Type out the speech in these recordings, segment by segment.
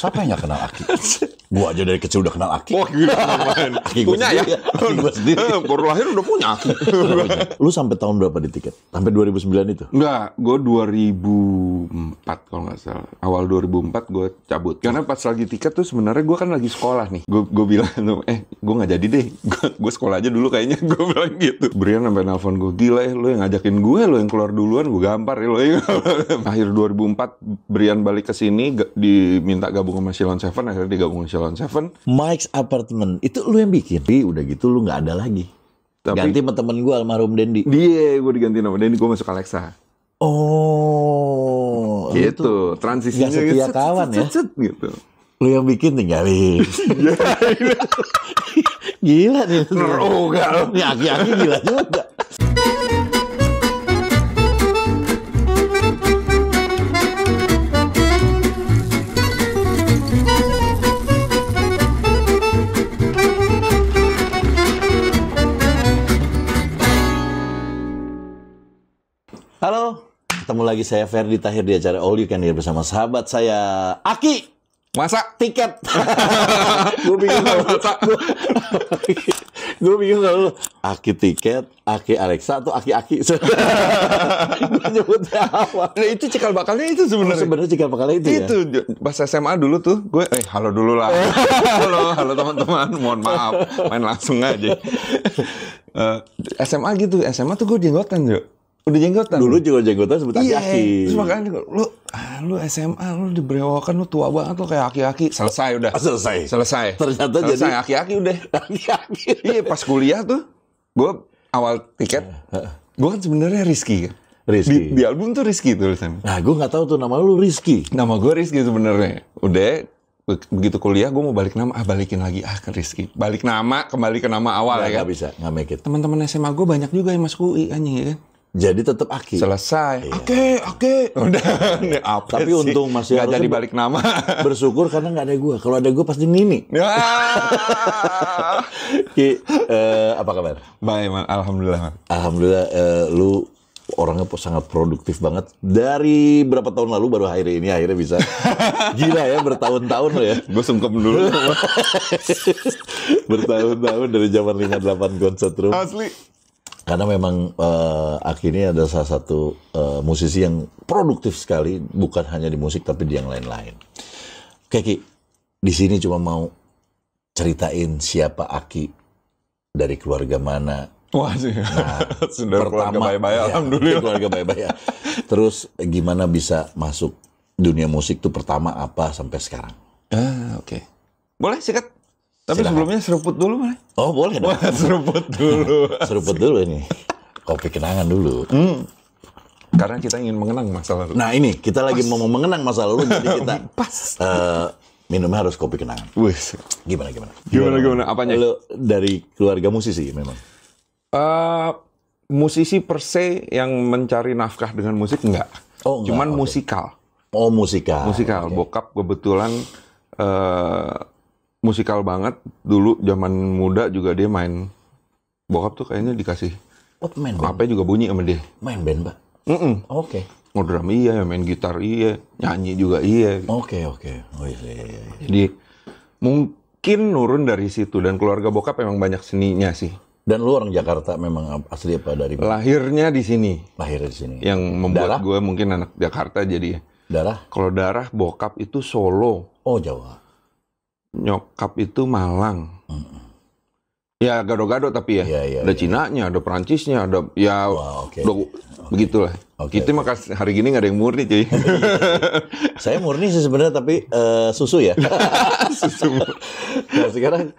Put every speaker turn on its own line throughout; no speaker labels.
Siapa yang kenal Aki? Gua aja dari kecil udah kenal Aki. Oh,
gila iya, iya, iya, Aki punya ya? Aki gua eh, sendiri. Baru lahir udah punya Aki.
Lu sampai tahun berapa di tiket? Sampai 2009 itu?
Enggak, gua 2004 kalau nggak salah. Awal 2004 gua cabut. Karena pas lagi tiket tuh sebenarnya gua kan lagi sekolah nih. Gua, gua bilang tuh, eh gua nggak jadi deh. Gua, gua sekolah aja dulu kayaknya. Gua bilang gitu. Brian sampai nelfon gua, gila ya lu yang ngajakin gue, lu yang keluar duluan, gua gampar ya eh, lu. Akhir 2004 Brian balik ke sini diminta gabung sama Silon Seven akhirnya digabung sama Jalan Seven. Mike's Apartment. Itu lu yang bikin? Tapi udah gitu lu nggak ada lagi. Tapi, ganti sama temen gue almarhum Dendi. Dia gue diganti nama Dendi, gue masuk Alexa.
Oh. Gitu, transisi gak gitu, setia kawan ya. gitu. Lu yang bikin tinggalin. Iya. gila nih. Nerogal. Ini aki-aki gila juga. Halo, ketemu lagi saya Ferdi Tahir di acara All You Can Hear bersama sahabat saya Aki.
Masa tiket? gue bingung Masa? gue bingung kalau
Aki tiket, Aki Alexa atau Aki Aki. apa? Nah, itu cikal bakalnya itu sebenarnya. Oh, sebenarnya cikal bakalnya itu, ya? itu
ya. pas SMA dulu tuh gue eh halo dulu lah. halo, halo teman-teman, mohon maaf. Main langsung aja. Uh, eh, SMA gitu, SMA tuh gue jenggotan, yuk Udah jenggotan. Dulu juga jenggotan sebutan iya, aki. Terus makanya lu ah, lu SMA lu dibrewokan lu tua banget lu kayak aki-aki. Selesai udah. Oh, selesai. Selesai. Ternyata selesai. jadi aki-aki udah. Aki-aki. iya, pas kuliah tuh gue awal tiket eh, eh. gue kan sebenarnya Rizky kan. Rizky. Di, di album tuh Rizky tulisannya. Nah, gue nggak tahu tuh nama lu Rizky. Nama gue Rizky sebenarnya. Udah begitu kuliah gue mau balik nama ah balikin lagi ah ke Rizky balik nama kembali ke nama awal nah, ya kan nggak bisa nggak make it teman-teman SMA gue banyak juga yang masuk UI anjing ya kan jadi tetap Aki. Selesai. Iya. oke. Oke. Udah. apa Tapi sih? untung masih ada jadi balik nama. bersyukur
karena nggak ada gue. Kalau ada gue pasti Nini. Ya. Ki, uh, apa kabar? Baik, man. Alhamdulillah. Man. Alhamdulillah, uh, lu orangnya sangat produktif banget. Dari berapa tahun lalu baru akhirnya ini akhirnya bisa. Gila ya, bertahun-tahun lo ya. Gue sungkem dulu. bertahun-tahun dari zaman 58 concert room. Asli karena memang uh, akhirnya ada salah satu uh, musisi yang produktif sekali bukan hanya di musik tapi di yang lain-lain. Oke Ki, di sini cuma mau ceritain siapa Aki dari keluarga mana. Wah, sih. Nah,
pertama, iya, keluarga bayi ya, alhamdulillah. Keluarga bayi-bayi.
Terus gimana bisa masuk dunia musik tuh pertama apa sampai sekarang?
Ah, oke. Okay. Boleh sikat? Tapi Silahkan. sebelumnya seruput dulu boleh? Oh boleh dong. seruput dulu. seruput dulu
ini. Kopi kenangan dulu. Hmm.
Karena kita ingin mengenang masa lalu. Nah ini kita Pas. lagi mau mengenang
masa lalu jadi kita Pas. Uh, minumnya harus kopi kenangan.
Wih. Gimana
gimana? Gimana gimana? Apanya? Lu dari keluarga musisi memang.
Uh, musisi per se yang mencari nafkah dengan musik enggak. Oh, enggak. Cuman okay. musikal. Oh, musikal. Musikal. Okay. Bokap kebetulan uh, musikal banget dulu zaman muda juga dia main bokap tuh kayaknya dikasih What oh, main band? Apa juga bunyi sama dia. Main band, mbak Mm -mm. Oke. Okay. Ngedrum iya, main gitar iya, nyanyi juga iya. Oke, okay,
oke. Okay. Oh iya, iya,
iya, iya, Jadi mungkin nurun dari situ dan keluarga bokap emang banyak seninya sih. Dan lu orang Jakarta memang asli apa dari mana? Lahirnya di sini. Lahir di sini. Yang membuat gue mungkin anak Jakarta jadi. Darah? Kalau darah bokap itu Solo. Oh Jawa nyokap itu Malang. Hmm. Ya gado-gado tapi ya. ya, ya ada ya, nya, ya. ada Perancisnya, ada ya wow, okay. Do, okay. begitulah. Okay, Kita okay. hari gini nggak ada yang murni cuy. Saya murni sih sebenarnya tapi uh,
susu ya. susu. nah, sekarang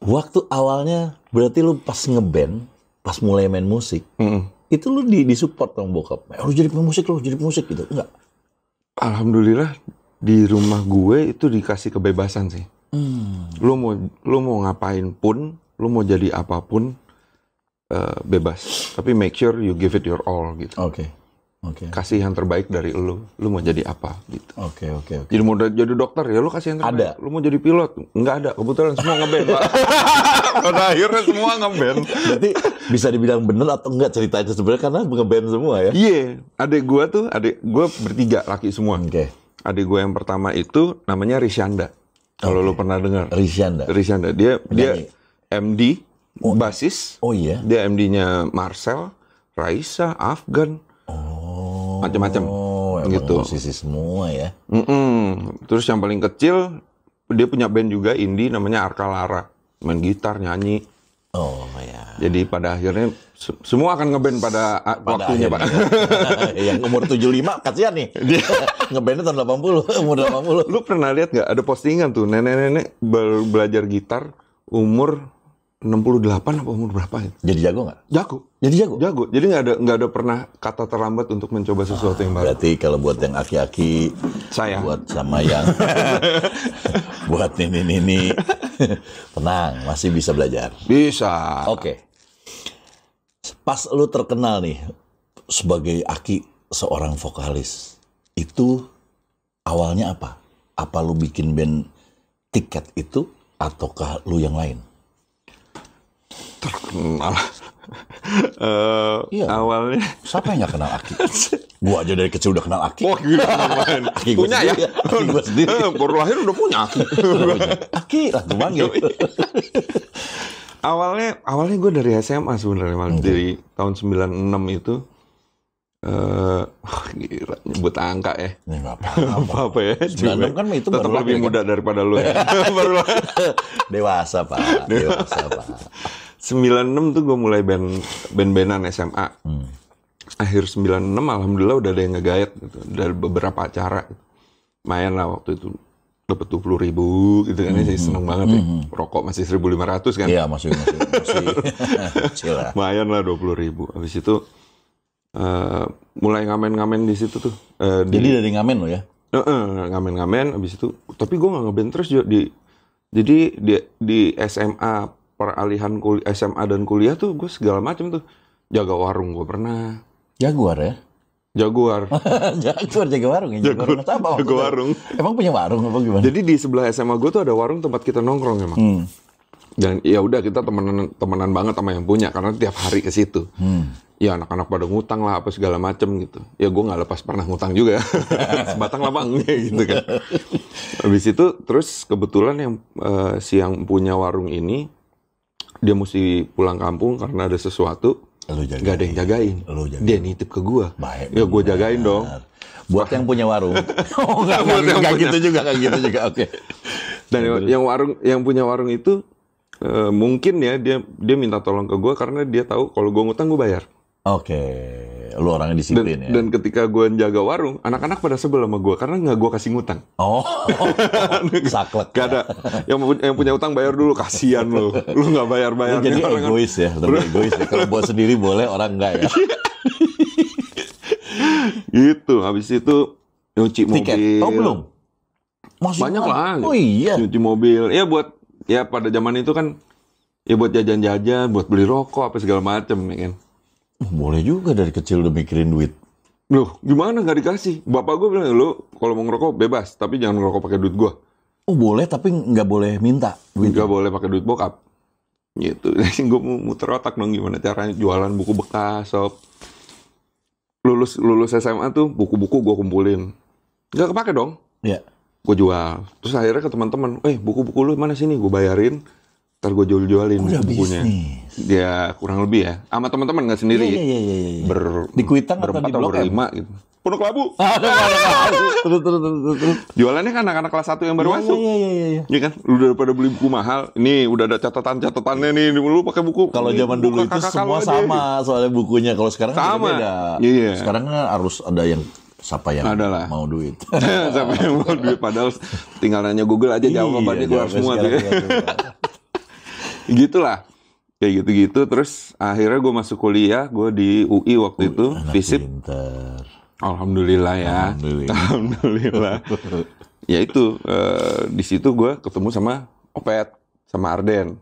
waktu awalnya berarti lu pas ngeband, pas mulai main musik, mm -hmm. itu lu di, di support dong bokap. Harus
eh, jadi pemusik, lu jadi pemusik gitu. Enggak. Alhamdulillah di rumah gue itu dikasih kebebasan sih. Hmm. Lu mau lu mau ngapain pun, lu mau jadi apapun uh, bebas. Tapi make sure you give it your all gitu. Oke. Okay. Oke. Okay. Kasih yang terbaik dari lu. Lu mau jadi apa gitu. Oke, okay, oke, okay, Okay. Jadi mau jadi dokter ya lu kasih yang terbaik. Ada. Lu mau jadi pilot? nggak ada. Kebetulan semua ngeband, Pada akhirnya semua ngeband. Berarti bisa dibilang bener atau enggak cerita itu sebenarnya karena ngeband semua ya? Iya. Yeah. Adik gua tuh, adik gue bertiga laki semua. Oke. Okay adik gue yang pertama itu namanya Rishanda. Kalau okay. lo pernah dengar. Rishanda. Rishanda. Dia dia MD oh. Iya. basis. Oh iya. Dia MD-nya Marcel, Raisa, Afgan. Oh. Macam-macam. Oh, gitu. Musisi semua ya. Mm -mm. Terus yang paling kecil dia punya band juga indie namanya Arkalara. Main gitar, nyanyi. Oh ya. Jadi pada akhirnya semua akan ngeband pada, pada waktunya, akhirnya. Pak. yang umur 75 kasihan nih. Dia ngebandnya tahun 80, umur 80. Lu, lu pernah lihat nggak ada postingan tuh nenek-nenek belajar gitar umur 68 apa umur berapa ya? Jadi jago nggak? Jago. Jadi jago. Jago. Jadi nggak ada nggak ada pernah kata terlambat untuk mencoba ah, sesuatu ah, yang baru. Berarti kalau buat yang aki-aki, saya buat sama yang
buat ini ini ini tenang masih bisa belajar. Bisa. Oke. Okay. Pas lu terkenal nih sebagai aki seorang vokalis itu awalnya apa? Apa lu bikin band tiket itu ataukah lu yang lain? terkenal. Uh, eh, iya. Awalnya siapa yang kenal Aki? gua aja dari kecil udah kenal Aki. Wah, gila Aki gua punya sendiri, ya. Aki gua sendiri. Eh, baru lahir
udah punya Aki. Aki lah tuh manggil. awalnya awalnya gue dari SMA sebenarnya malah okay. dari tahun 96 itu eh uh, gila nyebut angka ya. Ya
enggak apa-apa. apa ya. 96 ya. kan itu tetap lebih ya. muda kan? daripada lu ya.
dewasa, Pak. Dewasa, Pak. 96 tuh gue mulai band band-bandan SMA. Hmm. Akhir 96 alhamdulillah udah ada yang ngegaet gitu. Dari beberapa acara. Main lah waktu itu dapat dua puluh ribu gitu kan mm -hmm. seneng banget nih ya. Mm -hmm. Rokok masih 1.500 kan? Iya masih masih, masih. lah. Lumayan lah dua puluh ribu. Habis itu uh, mulai ngamen-ngamen di situ tuh. Uh, Jadi di, dari ngamen lo ya? Uh, uh, ngamen-ngamen. Habis itu tapi gue nggak ngeband terus di jadi di, di SMA peralihan kuliah SMA dan kuliah tuh gue segala macam tuh jaga warung gue pernah jaguar ya jaguar jaguar jaga warung ya jaguar, warung apa jaga warung emang punya warung apa gimana jadi di sebelah SMA gue tuh ada warung tempat kita nongkrong emang hmm. dan ya udah kita temenan temenan banget sama yang punya karena tiap hari ke situ hmm ya anak-anak pada ngutang lah apa segala macem gitu ya gue nggak lepas pernah ngutang juga sebatang lapang gitu kan habis itu terus kebetulan yang uh, si punya warung ini dia mesti pulang kampung karena ada sesuatu lu jagain. Gak ada yang jagain. Lu jagain. Dia nitip ke gua. Baik. Ya gua jagain benar. dong. Buat yang punya warung. oh, enggak, enggak, enggak, enggak gitu juga, enggak gitu juga. Oke. Okay. Dan yang, yang warung yang punya warung itu uh, mungkin ya dia dia minta tolong ke gua karena dia tahu kalau gua ngutang gua bayar. Oke. Okay. Iya, lu orangnya disiplin dan, ya. Dan ketika gue jaga warung, anak-anak pada sebel sama gue karena nggak gue kasih ngutang. Oh, oh, oh saklek. gak ada. Yang, yang punya utang bayar dulu, kasihan lu. Lu nggak bayar-bayar. Jadi orang kan
egois ya, lebih egois. Ya. Kalau buat sendiri boleh, orang nggak
ya. gitu, habis itu nyuci Tiket. mobil. Tahu oh, belum? Masih Banyak lah. Oh iya. Nyuci mobil. Ya buat ya pada zaman itu kan ya buat jajan-jajan, buat beli rokok apa segala macem ya kan.
Oh, boleh juga dari kecil udah mikirin duit
loh gimana nggak dikasih bapak gue bilang lo kalau mau ngerokok bebas tapi jangan ngerokok pakai duit gue oh boleh tapi nggak boleh minta duit nggak boleh pakai duit bokap gitu gue muter otak dong gimana caranya jualan buku bekas sob lulus lulus SMA tuh buku-buku gue kumpulin nggak kepake dong Iya. Yeah. gue jual terus akhirnya ke teman-teman eh buku-buku lu mana sini gue bayarin ntar gue jual-jualin oh, bukunya bisnis dia ya, kurang lebih ya sama teman-teman nggak sendiri iya, iya, iya, iya. iya. ber di kuitang ber atau di blok berlima gitu penuh kelabu terus terus terus terus jualannya kan anak-anak kelas satu yang baru iya, masuk iya iya iya iya ya kan udah pada beli buku mahal ini udah ada catatan catatannya nih dulu pakai buku kalau zaman dulu itu semua sama aja. soalnya bukunya kalau sekarang sama beda. iya
sekarang kan harus ada yang siapa yang Adalah. mau duit
siapa yang mau duit padahal tinggal nanya Google aja iya, jawabannya keluar semua Gitu gitulah kayak gitu-gitu terus akhirnya gue masuk kuliah gue di UI waktu Ui, itu fisip alhamdulillah ya alhamdulillah, alhamdulillah. ya itu uh, di situ gue ketemu sama Opet sama Arden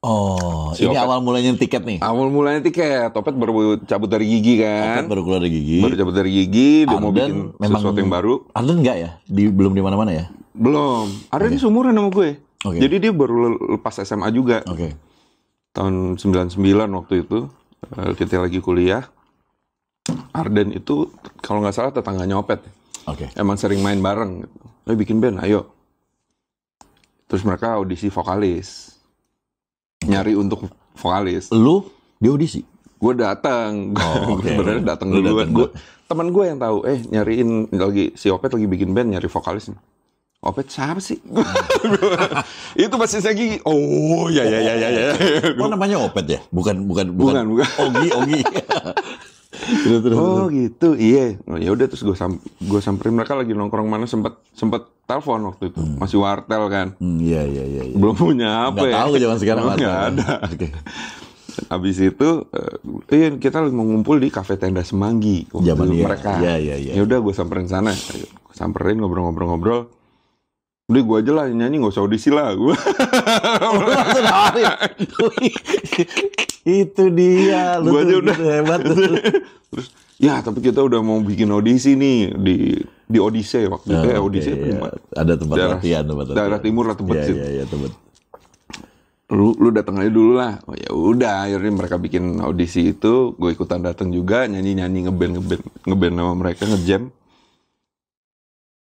Oh, si ini Opet. awal mulanya tiket nih. Awal mulanya tiket. Opet baru cabut dari gigi kan. Opet baru keluar dari gigi. Baru cabut dari gigi, Arden dia mau bikin memang sesuatu yang baru. Arden enggak ya? Di belum di mana-mana ya? Belum. Arden okay. sumuran sama gue. Okay. Jadi dia baru lepas SMA juga. Oke. Okay tahun 99 waktu itu kita eh, lagi kuliah Arden itu kalau nggak salah tetangganya Opet okay. emang sering main bareng gitu. Eh, bikin band ayo terus mereka audisi vokalis nyari untuk vokalis lu di audisi gue datang oh, okay. sebenarnya datang duluan gue teman gue yang tahu eh nyariin lagi si Opet lagi bikin band nyari vokalis Opet siapa sih? itu pasti saya Gigi. Oh ya ya ya ya ya. Oh namanya Opet ya? Bukan bukan bukan. bukan, bukan. Ogi Ogi. terus, terus, oh terus. gitu iya. Oh, ya udah terus gue sam gue samperin mereka lagi nongkrong mana sempat sempat telepon waktu itu hmm. masih wartel kan. Hmm, iya, iya iya, iya. Belum punya apa? Gak ya. tahu zaman sekarang wartel. ada. Oke. Okay. Abis itu, eh, iya, kita mau ngumpul di kafe tenda Semanggi waktu Zaman mereka. Iya, iya, iya. Ya udah, gue samperin sana, samperin ngobrol-ngobrol-ngobrol Udah gue aja lah nyanyi gak usah audisi lah gue.
itu dia lu gua aja udah gitu hebat terus
ya tapi kita udah mau bikin audisi nih di di Odise ya waktu itu oh, eh, Odise okay, ya. ada tempat daerah, latihan tempat latihan. daerah timur lah tempat ya, ya, ya, tempat lu lu datang aja dulu lah oh, ya udah akhirnya mereka bikin audisi itu gue ikutan datang juga nyanyi nyanyi ngeband ngeband ngeband sama mereka ngejam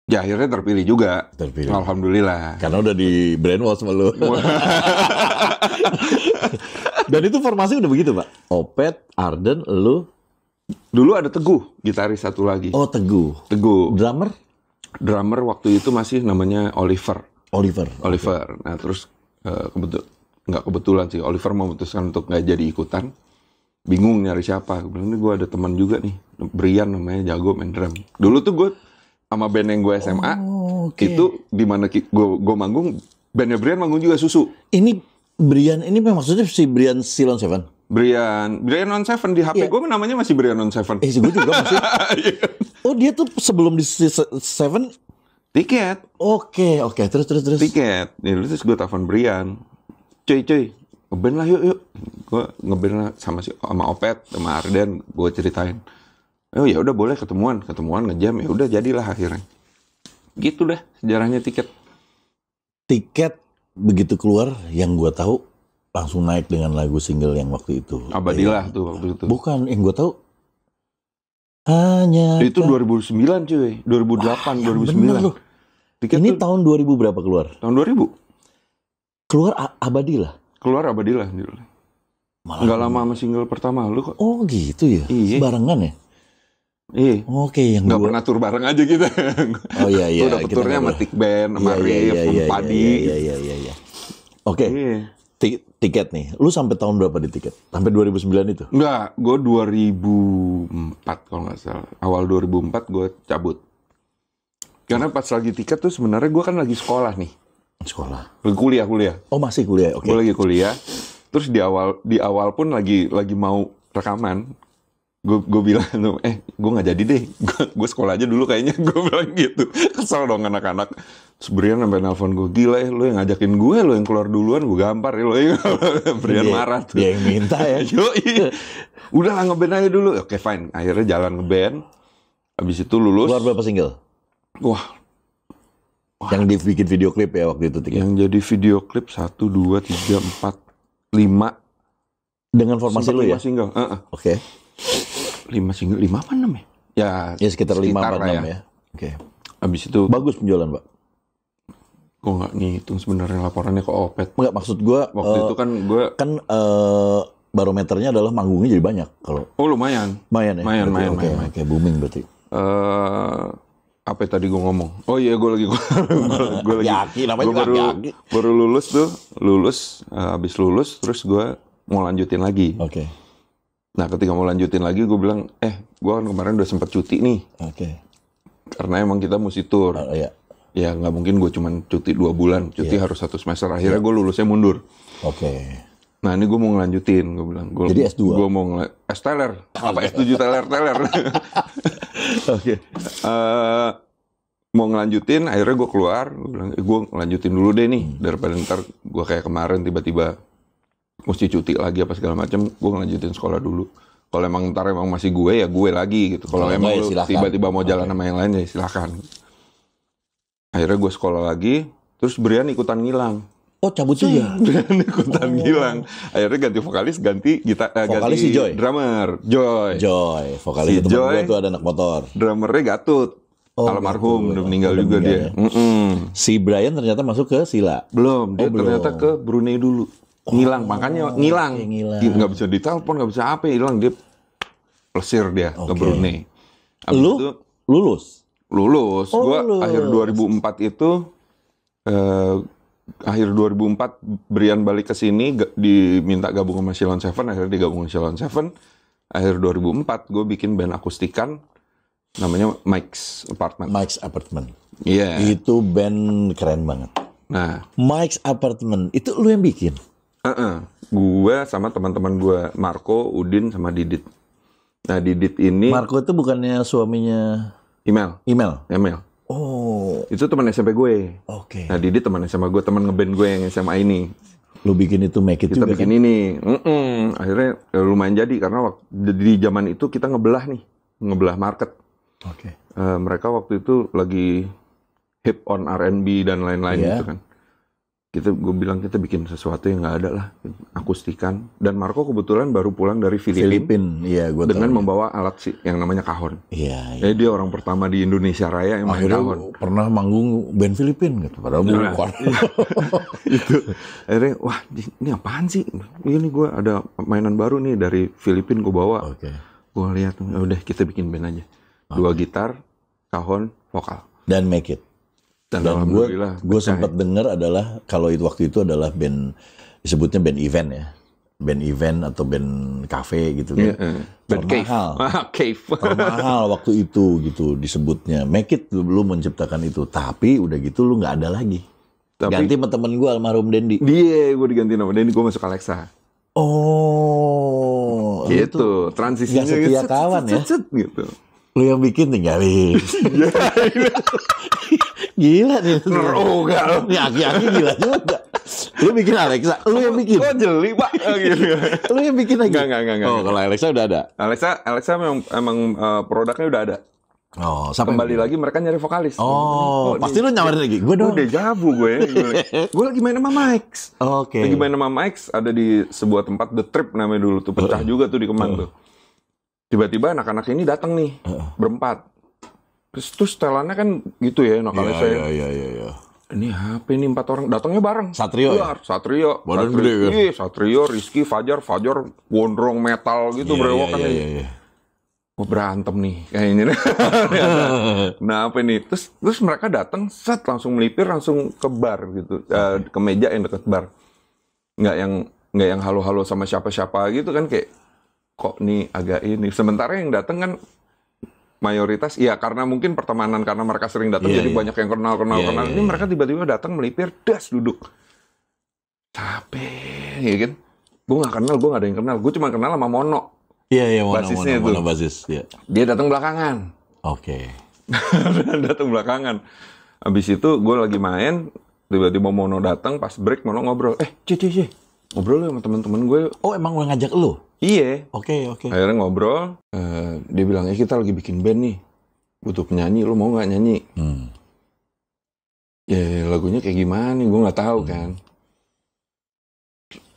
Ya akhirnya terpilih juga. Terpilih. Alhamdulillah. Karena udah di brainwash sama lu. Dan itu formasi udah begitu, Pak. Opet, Arden, lu. Dulu ada Teguh, gitaris satu lagi. Oh, Teguh. Teguh. Drummer? Drummer waktu itu masih namanya Oliver. Oliver. Oliver. Okay. Nah, terus uh, eh, kebetul nggak kebetulan sih Oliver memutuskan untuk nggak jadi ikutan. Bingung nyari siapa. Kemudian gue ada teman juga nih, Brian namanya jago main drum. Dulu tuh gue sama band yang gue SMA oh, okay. itu di mana gue gue manggung bandnya Brian manggung juga susu ini Brian ini maksudnya si Brian Silon Seven Brian Brian on Seven di HP yeah. gue namanya masih Brian on Seven eh si gue juga masih iya. oh dia tuh sebelum di Seven tiket oke okay, oke okay. terus terus terus tiket ya, terus gue telepon Brian cuy cuy ngeben lah yuk yuk gue ngeben sama si sama Opet sama Arden gue ceritain oh ya udah boleh ketemuan ketemuan ngejam ya udah jadilah akhirnya gitu dah sejarahnya tiket
tiket begitu keluar yang gue tahu langsung naik dengan lagu single yang waktu itu abadilah ya, tuh waktu itu bukan yang gue tahu hanya itu
2009 cuy 2008 Wah, 2009 loh. Tiket ini tuh, tahun 2000 berapa keluar tahun 2000 keluar abadilah keluar abadilah Malah Nggak lama sama single pertama lu kok. Oh gitu ya? Iya. Barengan ya? Iya. Oke, yang gak pernah tur bareng aja gitu. Oh iya iya. Gue dapet turnya sama Tik Band, sama iya, iya, Rif, iya, sama Padi. Iya iya iya iya.
Oke. Okay. tiket nih. Lu sampai tahun berapa di tiket? Sampai 2009 itu?
Enggak, gue 2004 kalau nggak salah. Awal 2004 gue cabut. Karena pas lagi tiket tuh sebenarnya gue kan lagi sekolah nih. Sekolah. Kuliah kuliah. Oh masih kuliah. Oke. Okay. Gue lagi kuliah. Terus di awal di awal pun lagi lagi mau rekaman gue gue bilang tuh eh gue nggak jadi deh gue sekolah aja dulu kayaknya gue bilang gitu kesel dong anak-anak sebenernya sampai nelfon gue gila ya lo yang ngajakin gue lo yang keluar duluan gue gampar ya lo yang Brian iya, marah tuh dia yang minta ya yo udah lah ngeband aja dulu oke fine akhirnya jalan ngeband abis itu lulus keluar berapa single wah Wah. Yang dibikin video klip ya waktu itu tiga. Yang jadi video klip satu dua tiga empat lima dengan formasi lo ya. Single. Uh -uh. Oke. Okay lima single lima apa enam ya ya, ya sekitar lima apa enam ya, ya. oke okay. abis itu bagus penjualan pak gue nggak ngitung sebenarnya laporannya kok Opet nggak maksud gue waktu uh, itu kan gue kan uh,
barometernya adalah manggungnya jadi banyak
kalau oh lumayan lumayan ya lumayan lumayan oke okay, okay, booming berarti uh, apa tadi gue ngomong? Oh iya gue lagi gue lagi yaki, namanya gua baru baru lulus tuh lulus uh, lulus terus gue mau lanjutin lagi. Oke. Nah ketika mau lanjutin lagi gue bilang, eh gue kan kemarin udah sempet cuti nih. Oke. Okay. Karena emang kita mesti tour. Oh, iya. Ya nggak mungkin gue cuman cuti dua bulan, cuti yeah. harus satu semester. Akhirnya yeah. gue lulusnya mundur. Oke. Okay. Nah ini gue mau ngelanjutin, gue bilang. Gua, Jadi S2? Gue mau ngelanjutin, S teler. Apa S7 teler, teler. Oke. Eh, mau ngelanjutin, akhirnya gue keluar. Gue bilang, eh, gue ngelanjutin dulu deh nih. Hmm. Daripada ntar gue kayak kemarin tiba-tiba mesti cuti lagi apa segala macam gue ngelanjutin sekolah dulu kalau emang ntar emang masih gue ya gue lagi gitu kalau emang ya, tiba-tiba mau jalan okay. sama yang lain ya silahkan akhirnya gue sekolah lagi terus Brian ikutan ngilang Oh cabut juga. Brian ikutan oh. Akhirnya ganti vokalis, ganti kita uh, eh, ganti si Joy. drummer Joy. Joy, vokalis si Joy, gue tuh ada anak motor. Drummernya Gatut. Oh, almarhum udah meninggal juga dia. Ya? Mm -mm. Si Brian ternyata masuk ke Sila. Belum, dia oh, ternyata belum. ke Brunei dulu ngilang makanya oh, ngilang nggak bisa ditelepon nggak bisa apa hilang dia plesir dia okay. ke Brunei Abis lu itu, lulus lulus oh, gua lulus. akhir 2004 itu eh, akhir 2004 Brian balik ke sini diminta gabung sama Shilon Seven akhirnya digabung sama Shilon Seven akhir 2004 gue bikin band akustikan namanya Mike's Apartment Mike's Apartment iya yeah. itu band keren banget nah Mike's Apartment itu lu yang bikin uh -uh. gua sama teman-teman gue, Marco, Udin sama Didit. Nah Didit ini Marco itu bukannya suaminya email? Email. Email.
Oh.
Itu teman SMP gue. Oke. Okay. Nah Didit teman SMA gue, teman ngeband gue yang SMA ini. Lu bikin itu make it kita juga bikin kan? ini. Mm -mm. Akhirnya ya, lumayan jadi karena waktu di zaman itu kita ngebelah nih, ngebelah market. Oke. Okay. Uh, eh, mereka waktu itu lagi hip on R&B dan lain-lain yeah. gitu kan kita gue bilang kita bikin sesuatu yang nggak ada lah akustikan dan Marco kebetulan baru pulang dari Filipina Filipin. ya, gua dengan tahu. membawa alat sih yang namanya kahon ya ya. jadi iya. dia orang pertama di Indonesia Raya yang main kahon pernah manggung band Filipin gitu padahal nah, bukan iya. itu akhirnya wah ini apaan sih ini gue ada mainan baru nih dari Filipin gue bawa okay. gue lihat ya udah kita bikin band aja dua gitar kahon vokal dan make it
dan, Dan gue Gue sempat dengar adalah kalau itu waktu itu adalah band disebutnya band event ya band event atau band cafe gitu kan. Yeah, iya, uh, band cave.
Ah, cave. mahal
waktu itu gitu disebutnya. Make it lu menciptakan itu, tapi udah gitu lu nggak ada lagi. Tapi, ganti sama temen gue almarhum Dendi. Dia gue diganti nama Dendi, gue masuk Alexa. Oh. Gitu, transisinya gak setia gitu. kawan ya. gitu. Lu yang bikin tinggalin. Iya, iya. Gila nih. Ngeroga enggak. Nih aki-aki gila juga. Lu bikin Alexa, lu yang bikin. Kok jeli, Pak? Iya. lu yang
bikin lagi. Enggak, enggak, enggak. Oh, kalau Alexa udah ada. Alexa, Alexa memang emang uh, produknya udah ada. Oh, sampai kembali lagi mereka nyari vokalis. Oh, oh pasti lu nyawarin lagi. Gue dong. Udah jabu gue. Ya. gue lagi main sama Mike. Oke. Okay. Lagi main sama Mike ada di sebuah tempat The Trip namanya dulu tuh pecah uh, juga tuh di Kemang uh. tuh. Tiba-tiba anak-anak ini datang nih uh. berempat. Terus setelannya kan gitu ya nakalnya ya, saya. Iya, iya, iya, iya. Ini HP ini empat orang datangnya bareng. Satrio Luar, ya? Iya, Satrio. Badan Satrio, gede kan? Iya, Satrio, Rizky, Fajar, Fajar Wondrong metal gitu iya, iya, kan iya, iya, iya, Mau berantem nih kayaknya. nah, apa ini? Terus terus mereka datang set langsung melipir langsung ke bar gitu. Uh, ke meja yang deket bar. Nggak yang nggak yang halo-halo sama siapa-siapa gitu kan kayak kok nih agak ini. Sementara yang datang kan mayoritas ya karena mungkin pertemanan karena mereka sering datang yeah, jadi yeah. banyak yang kenal kenal yeah, kenal yeah, ini yeah. mereka tiba-tiba datang melipir das duduk capek ya kan gue nggak kenal gue nggak ada yang kenal gue cuma kenal sama Mono iya yeah, iya yeah, basisnya Mono, itu Mono basis yeah. dia datang belakangan oke okay. datang belakangan habis itu gue lagi main tiba-tiba Mono datang pas break Mono ngobrol eh cie cie cie ngobrol sama teman-teman gue. Oh emang gue ngajak lo? Iya. Oke okay, oke. Okay. Akhirnya ngobrol, uh, dia bilang ya kita lagi bikin band nih, butuh penyanyi, lo mau nggak nyanyi? Hmm. Ya lagunya kayak gimana? Gue nggak tahu hmm. kan.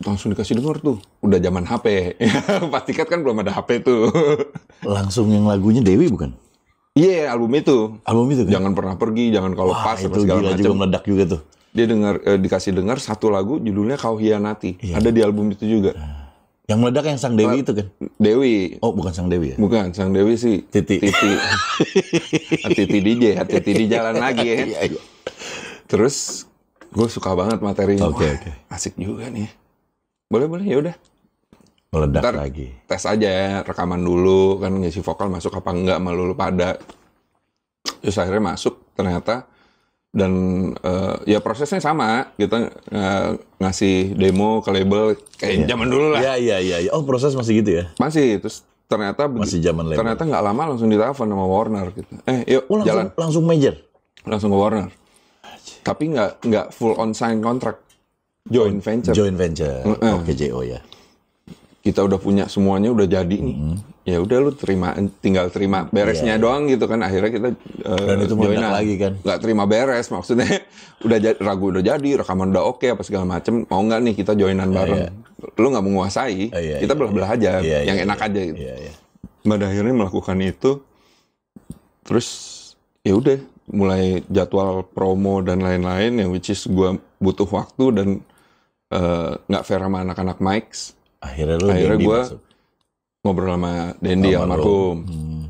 Langsung dikasih denger tuh, udah zaman HP. pasti kan, kan belum ada HP tuh.
Langsung yang lagunya Dewi bukan?
Iya, yeah, album itu. Album itu kan? Jangan pernah pergi, jangan kalau pas, itu segala gila macem. juga meledak juga tuh dia dengar eh, dikasih dengar satu lagu judulnya Kau Hianati. Iya. Ada di album itu juga. Nah, yang meledak yang Sang Dewi ah, itu kan? Dewi. Oh, bukan Sang Dewi ya? Bukan, Sang Dewi sih. Titi. Titi. Titi DJ, ya, Titi di jalan lagi ya. Iya, iya. Terus gue suka banget materinya. Oke, okay, oke. Okay. Asik juga nih. Boleh, boleh, ya udah. Meledak Ntar lagi. Tes aja ya, rekaman dulu kan ngisi vokal masuk apa enggak malu lu pada. Terus akhirnya masuk, ternyata dan uh, ya prosesnya sama kita uh, ngasih demo ke label kayak yeah. zaman dulu lah. Iya, iya iya iya. Oh proses masih gitu ya? Masih terus ternyata masih zaman label. Ternyata nggak lama langsung ditelepon sama Warner gitu. Eh yuk oh, langsung, jalan. Langsung major. Langsung ke Warner. Ajay. Tapi nggak nggak full on sign kontrak. Joint venture. Joint venture. Oke okay, JO ya kita udah punya semuanya udah jadi nih hmm. ya udah lu terima tinggal terima beresnya yeah. doang gitu kan akhirnya kita uh, dan itu lagi kan nggak terima beres maksudnya udah ragu udah jadi rekaman udah oke okay, apa segala macem mau nggak nih kita joinan yeah, bareng yeah. lu nggak menguasai yeah, yeah, kita yeah, belah belah aja yeah, yeah, yang iya. enak yeah, aja gitu yeah, yeah. pada akhirnya melakukan itu terus ya udah mulai jadwal promo dan lain-lain yang which is gue butuh waktu dan eh, nggak uh, fair sama anak-anak mics akhirnya lu akhirnya gue ngobrol sama Dendi sama almarhum hmm.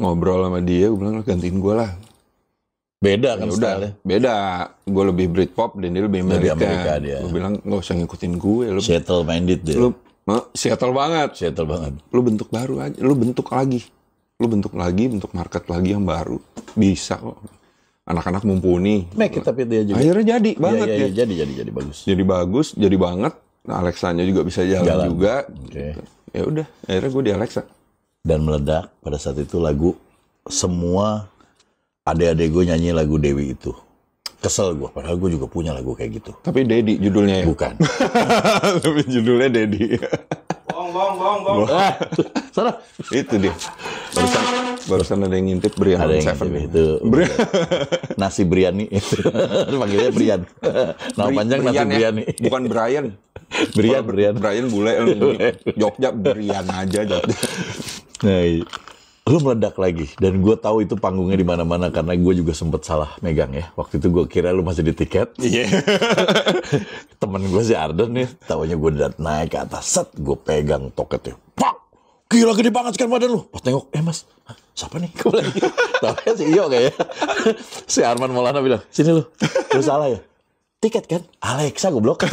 ngobrol sama dia gue bilang gantiin gue lah beda kan ya beda gue lebih Britpop Dendi lebih Amerika, Amerika dia. gue bilang nggak usah ngikutin gue lu Seattle minded dia lu Seattle banget Seattle banget lu bentuk baru aja lu bentuk lagi lu bentuk lagi bentuk market lagi yang baru bisa kok anak-anak mumpuni. Make it tapi dia juga. Akhirnya jadi iya, banget ya. Iya, iya, ya. Jadi jadi jadi bagus. Jadi bagus, jadi banget nah, Alexanya juga bisa jalan, jalan. juga okay. ya udah akhirnya gue di Alexa dan meledak pada saat itu lagu semua
adik-adik gue nyanyi lagu Dewi itu kesel gue padahal gue juga punya lagu kayak
gitu tapi Dedi judulnya ya bukan tapi judulnya Dedi bong, bong, bong, bong. ah, salah itu dia barusan barusan ada yang ngintip Brian
ada yang ngintip, itu Bri nasi Briani panggilnya Brian nama panjang nasi ya? Briani
bukan Brian Brian, Brian. Brian bule, eh, Jogja Brian aja jadi,
Nah, lu meledak lagi dan gue tahu itu panggungnya di mana-mana karena gue juga sempet salah megang ya waktu itu gue kira lu masih di tiket yeah. temen gue si Arden nih tahunya gue udah naik ke atas set gue pegang toketnya pak gila gede banget kan badan lu pas tengok eh mas siapa nih gue iya. lagi si Iyo kayaknya si Arman Maulana bilang sini lu lu salah ya tiket kan Alexa gue blok.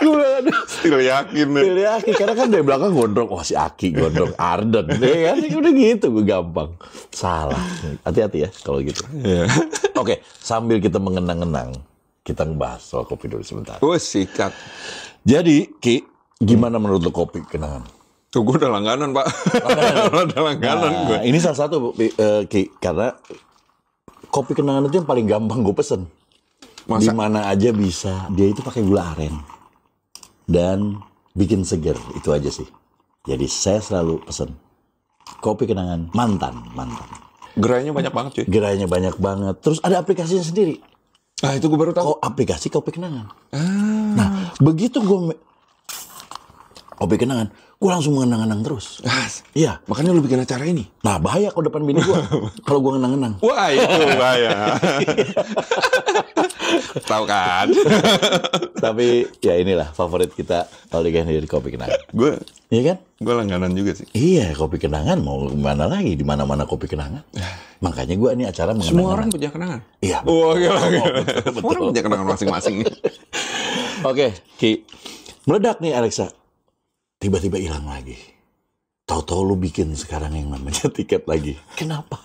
gue still yakin nih. still yakin karena kan dari belakang gondrong wah oh, si Aki gondrong Arden iya kan? ya kan udah gitu gue gampang salah hati-hati ya kalau gitu yeah. oke okay, sambil kita mengenang-enang kita ngebahas soal kopi dulu sebentar oh sikat jadi Ki gimana hmm. menurut lo kopi kenangan
Tuh gue udah langganan pak, ya? udah langganan nah, gue.
Ini salah satu uh, Ki karena kopi kenangan itu yang paling gampang gue pesen. Masa? mana aja bisa. Dia itu pakai gula aren. Dan bikin seger. Itu aja sih. Jadi saya selalu pesen. Kopi kenangan mantan. Mantan. Gerainya banyak banget cuy. Gerainya banyak banget. Terus ada aplikasinya sendiri. Ah itu gue baru tahu. Kok aplikasi kopi kenangan. Ah. Nah begitu gue... Kopi kenangan gue langsung mengenang-enang terus. Yes. Iya. Makanya lu bikin acara ini. Nah bahaya kalau depan bini gue. kalau gue ngenang-enang. Wah itu bahaya. Tahu kan? Tapi ya inilah favorit kita kalau di di kopi kenangan. Gue. Iya kan? Gue langganan juga sih. Iya kopi kenangan mau kemana lagi di mana mana kopi kenangan. Makanya gue ini acara mengenang. Semua orang
punya kenangan. Iya. Oh, Oh, Oh, Semua orang punya kenangan masing-masing. Oke, okay, Ki.
Meledak nih Alexa tiba-tiba hilang lagi. Tahu-tahu lu bikin sekarang yang namanya tiket lagi. Kenapa?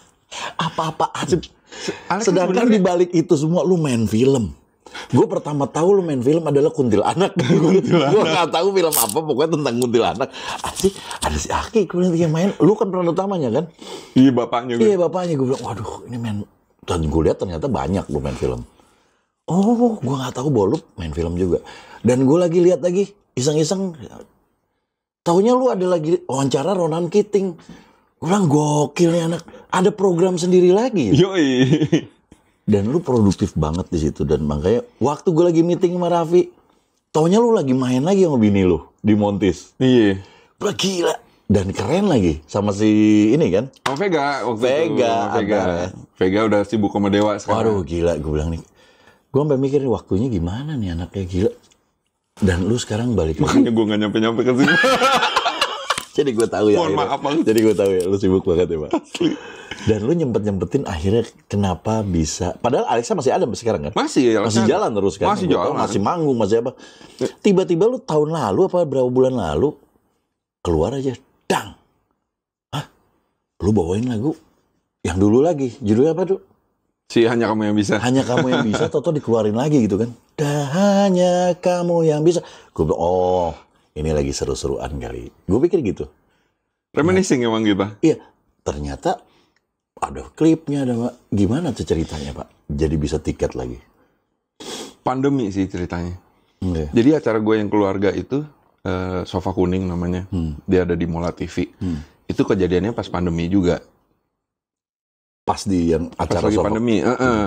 Apa-apa aja. Alex Sedangkan di balik itu semua lu main film. Gue pertama tahu lu main film adalah kuntilanak. Anak. gue gak tahu film apa, pokoknya tentang kuntilanak. Asik, ada si Aki kemudian yang main. Lu kan peran utamanya kan? Iya bapaknya. Iya bapaknya. Gue bilang, waduh ini main. Dan gue lihat ternyata banyak lu main film. Oh, gue gak tahu bahwa lu main film juga. Dan gue lagi lihat lagi, iseng-iseng Taunya lu ada lagi wawancara Ronan Keating. Orang nih anak. Ada program sendiri lagi. Yoi. Dan lu produktif banget di situ dan makanya waktu gue lagi meeting sama Raffi, taunya lu lagi main lagi sama bini lu di Montis. Iya. Gue gila. Dan keren lagi sama si ini kan?
Oh Vega waktu Vega, itu. Vega.
Ada. Vega udah sibuk sama Dewa sekarang. Waduh gila gue bilang nih. Gue sampai mikir waktunya gimana nih anaknya gila. Dan lu sekarang balik
Makanya gue gak nyampe-nyampe ke sini. Jadi gue tahu ya. Mohon ya. maaf bang. Jadi gue tahu ya, lu sibuk banget ya pak.
Dan lu nyempet nyempetin akhirnya kenapa bisa? Padahal Alexa masih ada sekarang kan? Masih. Alexa masih jalan terus kan? Masih jalan. Masih manggung, masih apa? Tiba-tiba lu tahun lalu apa berapa bulan lalu keluar aja, dang. Hah? Lu bawain lagu yang dulu lagi. Judulnya apa tuh? Si hanya kamu yang bisa. Hanya kamu yang bisa. Toto dikeluarin lagi gitu kan. Dah hanya kamu yang bisa. Gue bilang, oh ini lagi seru-seruan kali. Gue pikir gitu. Reminiscing nah, emang gitu? Iya.
Ternyata ada klipnya, ada gimana tuh ceritanya pak? Jadi bisa tiket lagi. Pandemi sih ceritanya. Okay. Iya. Jadi acara gue yang keluarga itu uh, sofa kuning namanya. Hmm. Dia ada di Mola TV. Hmm. Itu kejadiannya pas pandemi juga pas di yang acara pas lagi pandemi. Uh -uh.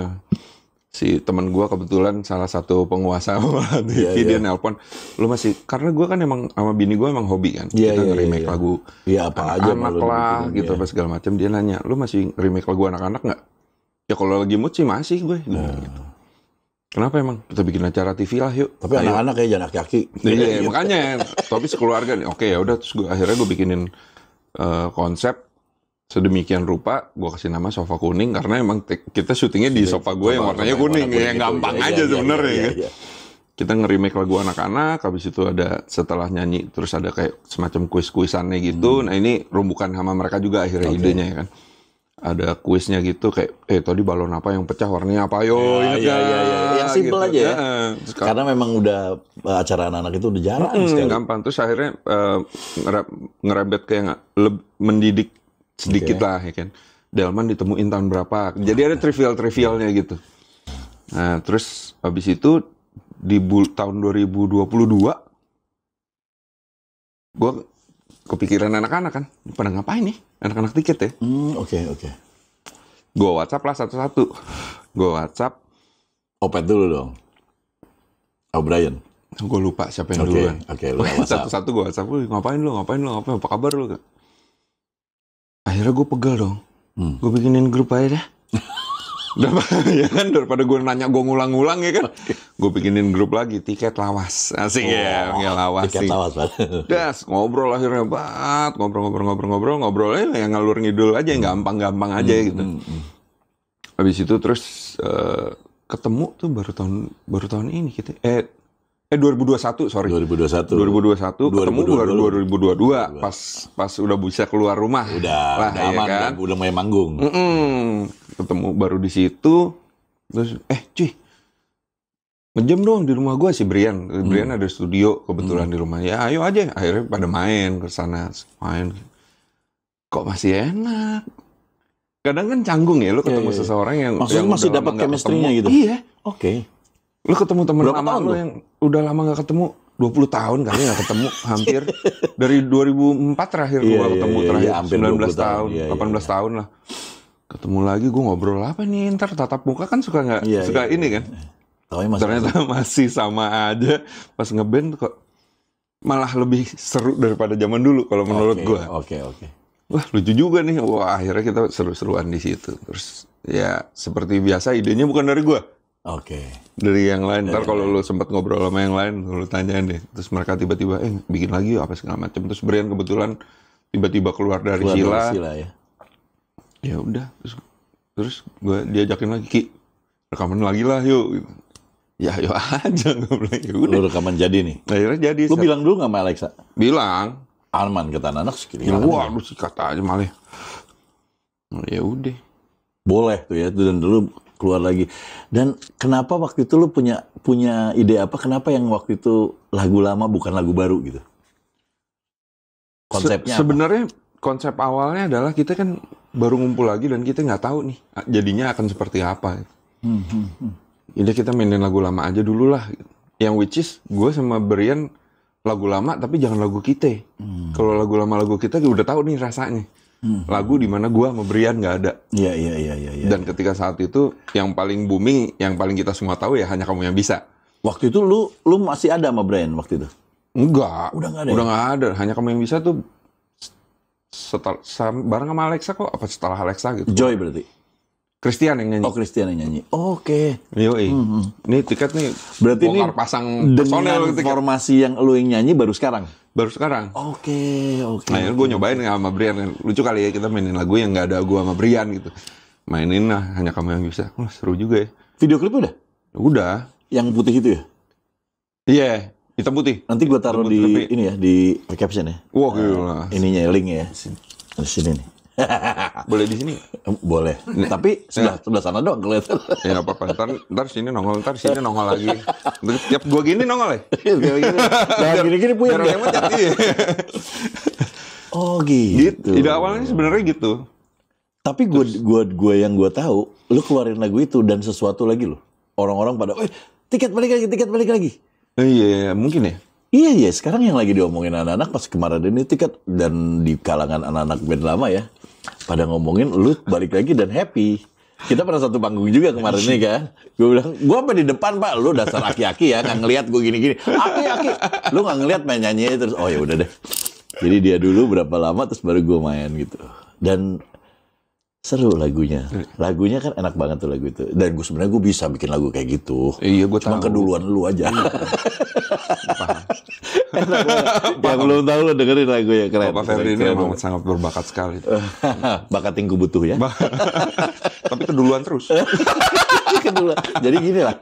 Si teman gue kebetulan salah satu penguasa di yeah, yeah. dia iya. nelpon, lu masih karena gue kan emang sama bini gue emang hobi kan, yeah, kita yeah, iya, remake yeah. lagu yeah, apa anak aja anak gitu lah kan, gitu yeah. segala macam. Dia nanya, lu masih remake lagu anak-anak nggak? Ya kalau lagi mood sih masih gue. Nah. Gitu. Nah. Kenapa emang kita bikin acara TV lah yuk? Tapi anak-anak kayak anak kaki. Iya, makanya. tapi sekeluarga nih. Oke ya udah terus gue akhirnya gue bikinin uh, konsep sedemikian rupa gue kasih nama sofa kuning karena emang kita syutingnya di sofa gue yang warnanya kuning, ya yang gampang aja sebenernya sebenarnya iya, kita nge-remake lagu anak-anak habis itu ada setelah nyanyi terus ada kayak semacam kuis-kuisannya gitu hmm. nah ini rumbukan sama mereka juga akhirnya okay. idenya ya kan ada kuisnya gitu kayak eh tadi balon apa yang pecah warnanya apa yo ya, ya, ya, ya, ya. yang simple gitu. aja ya, ya. Sekarang, karena memang udah acara anak-anak itu udah jarang hmm, gampang terus akhirnya uh, ngerebet kayak mendidik sedikit okay. lah ya kan. Delman ditemuin tahun berapa. Jadi ada trivial-trivialnya gitu. Nah, terus habis itu di tahun 2022 gue kepikiran anak-anak kan, pada ngapain nih anak-anak tiket ya? Hmm, oke mm, oke. Okay, okay. Gue WhatsApp lah satu-satu. Gue WhatsApp. Opet dulu dong. O'Brien. Oh, gue lupa siapa yang okay, duluan. Oke. Okay, Satu-satu gue WhatsApp, ngapain lo, ngapain lo, ngapain, apa kabar lo? akhirnya gue pegel dong hmm. gue bikinin grup aja deh ya kan daripada gue nanya gue ngulang-ngulang ya kan gue bikinin grup lagi tiket lawas asik ya, oh, ya ya lawas tiket sih. lawas das ngobrol akhirnya banget ngobrol-ngobrol-ngobrol-ngobrol ngobrol ya yang ngalur ngidul aja yang gampang-gampang aja hmm, gitu hmm, hmm. habis itu terus uh, ketemu tuh baru tahun baru tahun ini kita eh eh 2021 sorry 2021 2021 ketemu 2022, 2022, 2022 pas pas udah bisa keluar rumah udah lah, udah ya aman kan? udah, mulai manggung mm -mm. ketemu baru di situ terus eh cuy ngejam dong di rumah gua si Brian hmm. Brian ada studio kebetulan hmm. di rumah ya ayo aja akhirnya pada main ke sana main kok masih enak kadang kan canggung ya lo ketemu yeah, yeah. seseorang yang maksudnya yang masih dapat chemistry-nya gitu iya oke okay Lu ketemu temen Berapa lama lu yang udah lama gak ketemu 20 tahun kali gak ketemu hampir dari 2004 terakhir gua yeah, iya, ketemu yeah, terakhir yeah, iya, belas 19 tahun, yeah, 18 yeah. tahun lah. Ketemu lagi gua ngobrol apa nih ntar tatap muka kan suka gak, yeah, suka yeah, ini kan. masih ternyata masih. masih sama aja pas ngeband kok malah lebih seru daripada zaman dulu kalau menurut okay, gua. Oke, okay, oke. Okay. Wah, lucu juga nih. Wah, akhirnya kita seru-seruan di situ. Terus ya seperti biasa idenya bukan dari gua. Oke. Okay. Dari yang lain, iya, ntar iya. kalau lu sempat ngobrol sama yang lain, lu tanyain deh. Terus mereka tiba-tiba, eh bikin lagi ya, apa segala macam. Terus Brian kebetulan tiba-tiba keluar dari keluar Sila. Dari Sila ya. Ya udah, terus, terus gue diajakin lagi, Ki, rekaman lagi lah yuk. Ya yuk aja, ya udah. Lu rekaman jadi nih? Nah, akhirnya jadi. Lu bilang
dulu gak sama Alexa? Bilang. Arman kata anak sekiranya Ya, lu sih kata aja malah. Nah, ya udah. Boleh tuh ya, dan dulu keluar lagi. Dan kenapa waktu itu lu punya punya ide apa? Kenapa yang waktu itu lagu lama bukan lagu
baru gitu? Konsepnya Se sebenarnya konsep awalnya adalah kita kan baru ngumpul lagi dan kita nggak tahu nih jadinya akan seperti apa. Hmm, hmm, hmm. Jadi kita mainin lagu lama aja dulu lah. Yang which is gue sama Brian lagu lama tapi jangan lagu kita. Hmm. Kalau lagu lama lagu kita udah tahu nih rasanya. Hmm. lagu di mana gua sama Brian nggak ada. Iya iya iya iya. Ya, Dan ya. ketika saat itu yang paling booming, yang paling kita semua tahu ya hanya kamu yang bisa. Waktu itu lu lu masih ada sama Brian waktu itu? Enggak. Udah nggak ada. Udah ya? nggak ya? ada. Hanya kamu yang bisa tuh setelah bareng sama Alexa kok apa setelah Alexa gitu. Joy berarti. Christian yang nyanyi. Oh, Christian yang nyanyi. Oh, Oke. Okay. Yo, hmm, hmm. Ini tiket nih. Berarti ini pasang dengan gitu kan. formasi yang lu yang nyanyi baru sekarang baru sekarang. Oke, okay, oke. Okay. Nah, ya, gue nyobain sama Brian Lucu kali ya kita mainin lagu yang nggak ada gue sama Brian gitu. Mainin lah hanya kamu yang bisa. Wah, seru juga ya. Video klip udah? Udah. Yang putih itu ya? Iya, yeah, hitam putih. Nanti gue taruh di lebih. ini ya
di caption ya. Wah, wow, uh, nah, Ininya linknya ya. Di sini nih.
Boleh di sini? Boleh. Tapi eh. sebelah ya. sebelah sana doang kelihatan. Ya nggak apa-apa. Ntar, ntar sini nongol, ntar sini nongol lagi. Tiap gua gini nongol ya. gini nah, gini-gini punya. ya. Iya. Oh gitu. gitu. Ide awalnya sebenarnya gitu.
Tapi gua, gua, gua yang gua tahu, lu keluarin lagu itu dan sesuatu lagi lo. Orang-orang pada, eh tiket balik lagi, tiket balik lagi. Oh, iya, iya, iya, mungkin ya. Iya, iya. Sekarang yang lagi diomongin anak-anak pas kemarin ini tiket dan di kalangan anak-anak band lama ya pada ngomongin lu balik lagi dan happy kita pernah satu panggung juga kemarin nih kan gue bilang gue apa di depan pak lu dasar aki-aki ya nggak ngelihat gue gini-gini aki-aki lu nggak ngelihat main nyanyi terus oh ya udah deh jadi dia dulu berapa lama terus baru gue main gitu dan seru lagunya. Iya. Lagunya kan enak banget tuh lagu itu. Dan gue sebenarnya gue bisa bikin lagu kayak gitu. Iya, gue Cuma tahu. keduluan lu aja. Iya.
enak Yang belum tahu lo dengerin lagu ya keren. Bapak Ferry ini emang sangat berbakat sekali. Bakat yang gue butuh ya. Tapi keduluan terus. keduluan. Jadi
gini lah.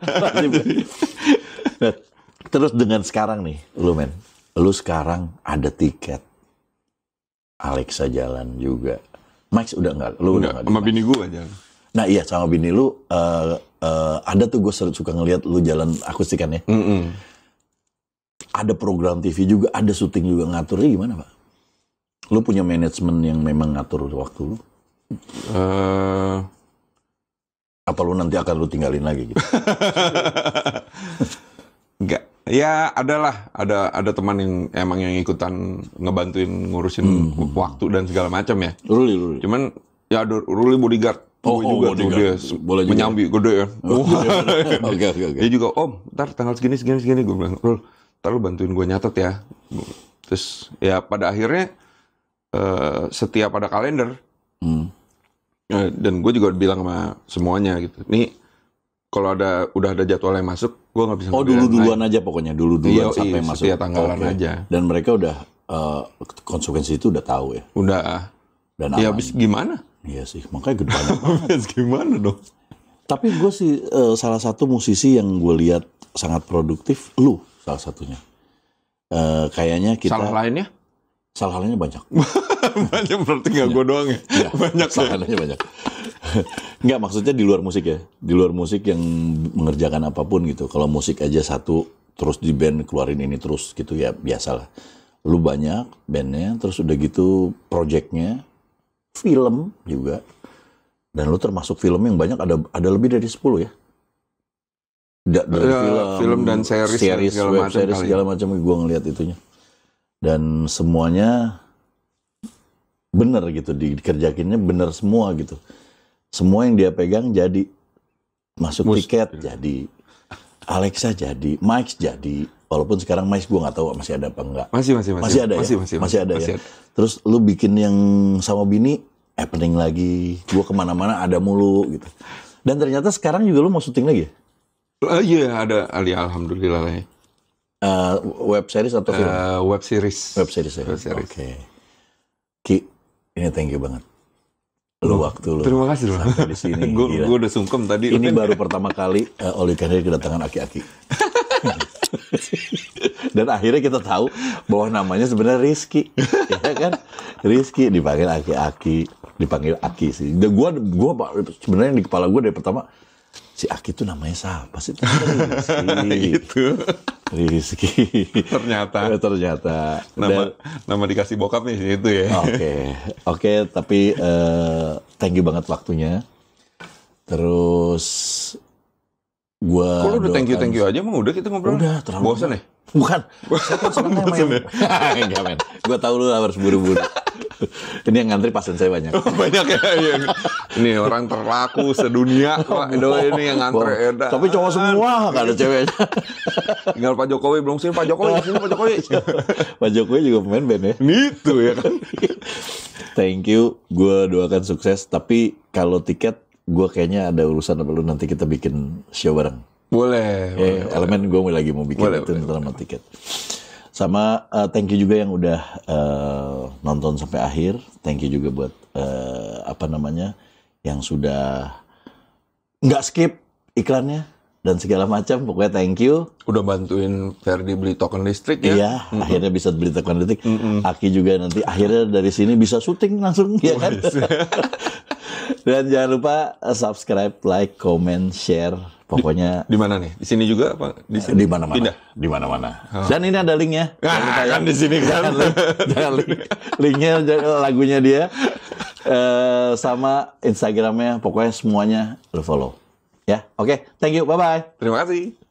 terus dengan sekarang nih, lu men. Lu sekarang ada tiket. Alexa jalan juga Max udah enggak, lu enggak, udah enggak. Sama bini gue aja. Nah iya sama bini lu, uh, uh, ada tuh gue suka ngeliat lu jalan akustikannya. ya. Mm -mm. Ada program TV juga, ada syuting juga ngaturnya gimana pak? Lu punya manajemen yang memang ngatur waktu lu?
Uh... Apa lu nanti akan lu tinggalin lagi? Gitu? Ya adalah ada ada teman yang emang yang ikutan ngebantuin ngurusin hmm. waktu dan segala macam ya. Ruli Ruli. Cuman ya ada Ruli bodyguard. Oh, gue oh, juga oh, tuh dia Boleh menyambi juga. gede kan. Oke oke oke. Dia juga om, ntar tanggal segini segini segini gue bilang, Rul, ntar lu bantuin gue nyatet ya. Terus ya pada akhirnya uh, setiap ada kalender hmm. Uh, dan gue juga bilang sama semuanya gitu. Nih kalau ada udah ada jadwal jadwalnya masuk, gue nggak bisa. Oh dulu duluan aja pokoknya dulu duluan iya, sampai iya, masuk. Iya tanggalan okay. aja.
Dan mereka udah uh, konsekuensi itu udah tahu ya. Udah. Dan ya habis gimana? Iya sih, makanya gede banget. gimana dong? Tapi gue sih uh, salah satu musisi yang gue lihat sangat produktif, lu salah satunya. Uh, kayaknya kita. Salah lainnya? salah halnya banyak.
banyak berarti nggak iya. gue doang ya? Iya, ya
banyak salah ya. banyak. nggak maksudnya di luar musik ya. Di luar musik yang mengerjakan apapun gitu. Kalau musik aja satu, terus di band keluarin ini terus gitu ya biasalah. Lu banyak bandnya, terus udah gitu projectnya, film juga. Dan lu termasuk film yang banyak, ada ada lebih dari 10 ya? dari ya, film, film dan series, ya, series segala web series ya. segala macam gue ngeliat itunya dan semuanya benar gitu dikerjakinnya benar semua gitu semua yang dia pegang jadi masuk Mus. tiket iya. jadi Alexa jadi Mike jadi walaupun sekarang Mike gue nggak tahu masih ada apa enggak masih masih masih, masih ada masih, ya? masih, masih, masih ada masih ya masih terus lu bikin yang sama bini happening lagi gue kemana-mana ada mulu gitu dan ternyata sekarang juga lu mau syuting lagi ya?
Uh, iya ada Ali alhamdulillah lah ya. Uh, web series atau film? Uh,
web series. Web series. Ya. Web series. Oke. Okay. Ki, ini thank you banget. Lu waktu lu. Terima kasih lu Di sini. gue udah sungkem tadi. Ini baru pertama kali uh, Oli kedatangan aki-aki. Dan akhirnya kita tahu bahwa namanya sebenarnya Rizky, ya kan? Rizky dipanggil aki-aki, dipanggil aki sih. Dan gua, gua sebenarnya di kepala gue dari pertama si Aki itu namanya
siapa sih? Rizky. gitu. Rizky. Ternyata. Eh, ternyata. Nama, Dan, nama dikasih bokap nih itu ya. Oke, okay. oke. Okay, tapi
uh, thank you banget waktunya. Terus
gua Kalau udah thank you thank you aja mah udah kita ngobrol. Udah terlalu. Bosan ya? Bukan. Saya kan Bosan ya? ya. Enggak men. Gua tahu lu harus buru-buru. Ini yang ngantri pasien saya banyak. Oh, banyak ya. Iya, iya. Ini orang terlaku sedunia Pak. Oh. ini yang ngantri Tapi cowok semua enggak ada ceweknya. Tinggal Pak Jokowi belum sini Pak Jokowi, sini Pak Jokowi.
Pak Jokowi juga pemain band ya.
Itu ya kan.
Thank you. gue doakan sukses tapi kalau tiket gue kayaknya ada urusan apa lu nanti kita bikin show bareng. Boleh. Eh, boleh elemen gue lagi mau bikin boleh, itu boleh, tentang boleh. tiket. Sama uh, thank you juga yang udah uh, nonton sampai akhir. Thank you juga buat uh, apa namanya yang sudah nggak skip iklannya dan segala macam pokoknya thank you udah bantuin Ferdi beli token listrik ya iya mm-hmm. akhirnya bisa beli token listrik mm-hmm. Aki juga nanti akhirnya dari sini bisa syuting langsung ya kan Dan jangan lupa eh, subscribe, like, comment, share. Pokoknya
di, mana nih? Di sini juga apa? Di sini. Di mana-mana. Pindah. Di mana-mana. Oh. Dan
ini ada linknya. Ah, kan di sini kan. Jangan link, link. Linknya lagunya dia uh, sama Instagramnya. Pokoknya semuanya lo follow. Ya, oke. Okay. Thank you. Bye bye.
Terima kasih.